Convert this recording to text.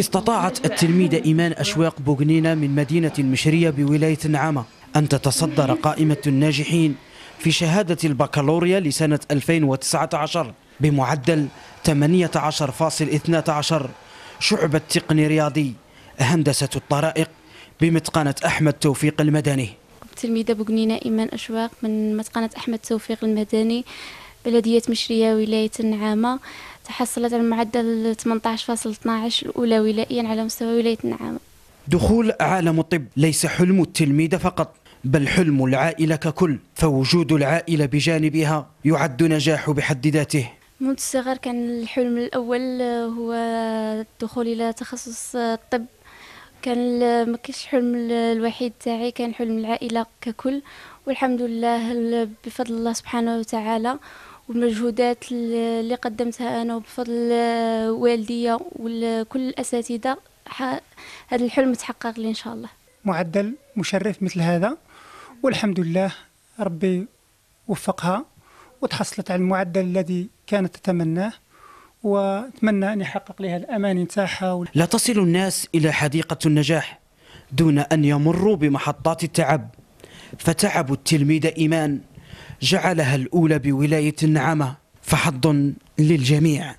استطاعت التلميذة إيمان أشواق بوغنينا من مدينة المشرية بولاية النعامة أن تتصدر قائمة الناجحين في شهادة البكالوريا لسنة 2019 بمعدل 18.12 شعبة تقني رياضي هندسة الطرائق بمتقنة أحمد توفيق المدني التلميذة بوغنينا إيمان أشواق من متقنة أحمد توفيق المدني بلدية مشرية ولاية النعامة تحصلت على معدل 18.12 الأولى ولائيا على مستوى ولاية النعامة دخول عالم الطب ليس حلم التلميذ فقط بل حلم العائلة ككل فوجود العائلة بجانبها يعد نجاح بحد ذاته منذ الصغر كان الحلم الأول هو الدخول إلى تخصص الطب كان ما كانش حلم الوحيد تاعي كان حلم العائلة ككل والحمد لله بفضل الله سبحانه وتعالى والمجهودات اللي قدمتها انا وبفضل والديا وكل الاساتذه هذا الحلم تحقق لي ان شاء الله معدل مشرف مثل هذا والحمد لله ربي وفقها وتحصلت على المعدل الذي كانت تتمناه واتمنى ان يحقق لها الاماني نتاعها لا تصل الناس الى حديقه النجاح دون ان يمروا بمحطات التعب فتعب التلميذ ايمان جعلها الأولى بولاية النعمة فحظ للجميع